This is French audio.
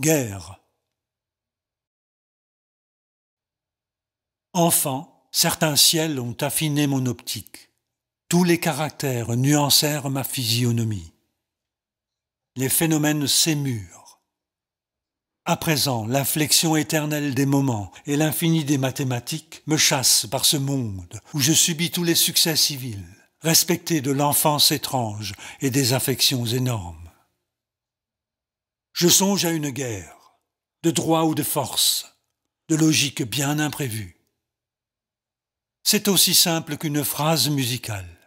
guerre. Enfant, certains ciels ont affiné mon optique. Tous les caractères nuancèrent ma physionomie. Les phénomènes s'émurent. À présent, l'inflexion éternelle des moments et l'infini des mathématiques me chassent par ce monde où je subis tous les succès civils, respectés de l'enfance étrange et des affections énormes. Je songe à une guerre, de droit ou de force, de logique bien imprévue. C'est aussi simple qu'une phrase musicale.